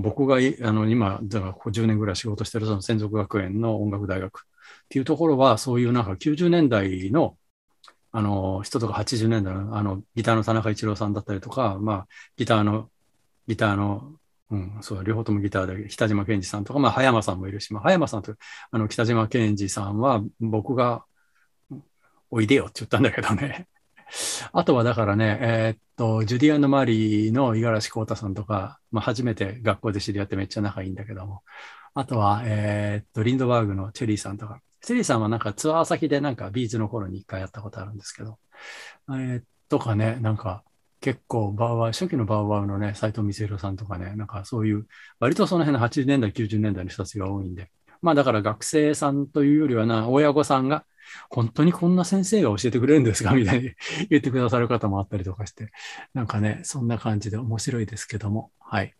僕があの今、だからここ10年ぐらい仕事してるその専属学園の音楽大学っていうところは、そういうなんか90年代のあの人とか80年代のあのギターの田中一郎さんだったりとか、まあ、ギターの、ギターの、うん、そう両方ともギターで、北島健二さんとか、まあ、葉山さんもいるし、まあ、葉山さんとあの北島健二さんは僕がおいでよって言ったんだけどねあとはだからね、えー、っと、ジュディアン・マリーの五十嵐光太さんとか、まあ、初めて学校で知り合ってめっちゃ仲いいんだけども、あとは、えー、っと、リンドバーグのチェリーさんとか、チェリーさんはなんかツアー先でなんかビーズの頃に一回やったことあるんですけど、えー、とかね、なんか、結構バウアー、初期のバウアーのね、斎藤光弘さんとかね、なんかそういう、割とその辺の80年代、90年代の人たちが多いんで、まあだから学生さんというよりはな、親御さんが本当にこんな先生が教えてくれるんですか みたいに 言ってくださる方もあったりとかして、なんかね、そんな感じで面白いですけども、はい。